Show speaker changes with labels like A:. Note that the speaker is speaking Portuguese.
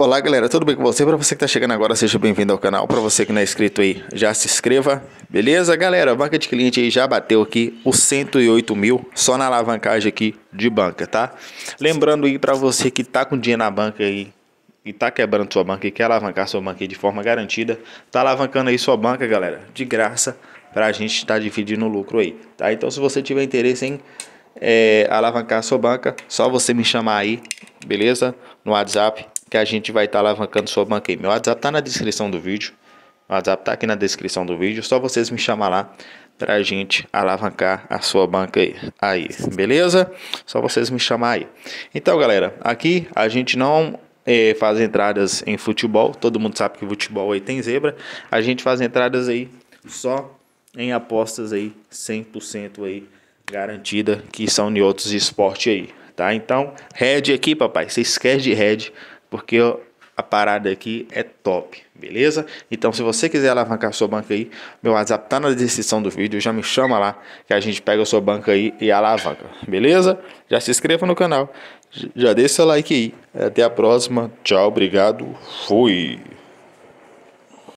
A: Olá galera, tudo bem com você? Para você que está chegando agora, seja bem-vindo ao canal. Para você que não é inscrito aí, já se inscreva. Beleza, galera? Banca de cliente aí já bateu aqui os 108 mil só na alavancagem aqui de banca, tá? Lembrando aí para você que tá com dinheiro na banca aí e tá quebrando sua banca e quer alavancar sua banca de forma garantida, tá alavancando aí sua banca, galera, de graça, para a gente estar tá dividindo o lucro aí, tá? Então se você tiver interesse em é, alavancar sua banca, só você me chamar aí, beleza? No WhatsApp que a gente vai estar tá alavancando sua banca aí. Meu WhatsApp tá na descrição do vídeo. O WhatsApp tá aqui na descrição do vídeo. Só vocês me chamar lá pra gente alavancar a sua banca aí. aí, beleza? Só vocês me chamar aí. Então, galera, aqui a gente não é, faz entradas em futebol. Todo mundo sabe que futebol aí tem zebra. A gente faz entradas aí só em apostas aí 100% aí garantida que são de outros esporte aí, tá? Então, head aqui, papai. Você esquece de head porque a parada aqui é top, beleza? Então, se você quiser alavancar sua banca aí, meu WhatsApp tá na descrição do vídeo, já me chama lá que a gente pega a sua banca aí e alavanca, beleza? Já se inscreva no canal, já deixa seu like aí. Até a próxima, tchau, obrigado, fui!